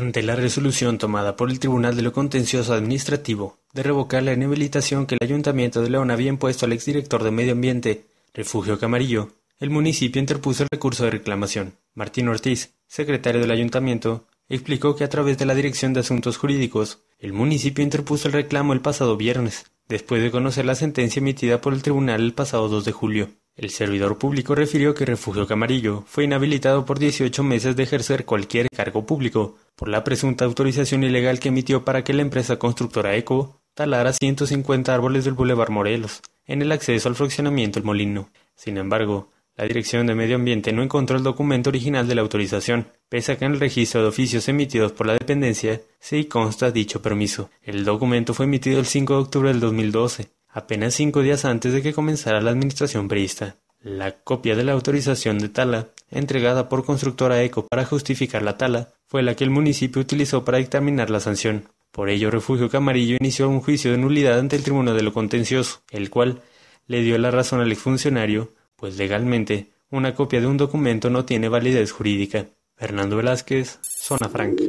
ante la resolución tomada por el Tribunal de lo Contencioso Administrativo de revocar la inhabilitación que el Ayuntamiento de León había impuesto al exdirector de Medio Ambiente, Refugio Camarillo, el municipio interpuso el recurso de reclamación. Martín Ortiz, secretario del Ayuntamiento, explicó que a través de la Dirección de Asuntos Jurídicos, el municipio interpuso el reclamo el pasado viernes, después de conocer la sentencia emitida por el tribunal el pasado 2 de julio. El servidor público refirió que Refugio Camarillo fue inhabilitado por 18 meses de ejercer cualquier cargo público, por la presunta autorización ilegal que emitió para que la empresa constructora ECO talara 150 árboles del Boulevard Morelos, en el acceso al fraccionamiento El Molino. Sin embargo, la Dirección de Medio Ambiente no encontró el documento original de la autorización, pese a que en el registro de oficios emitidos por la dependencia sí consta dicho permiso. El documento fue emitido el 5 de octubre del 2012, apenas cinco días antes de que comenzara la administración priista. La copia de la autorización de Tala entregada por Constructora Eco para justificar la tala, fue la que el municipio utilizó para dictaminar la sanción. Por ello, Refugio Camarillo inició un juicio de nulidad ante el Tribunal de lo Contencioso, el cual le dio la razón al exfuncionario, pues legalmente una copia de un documento no tiene validez jurídica. Fernando Velázquez, Zona Franca.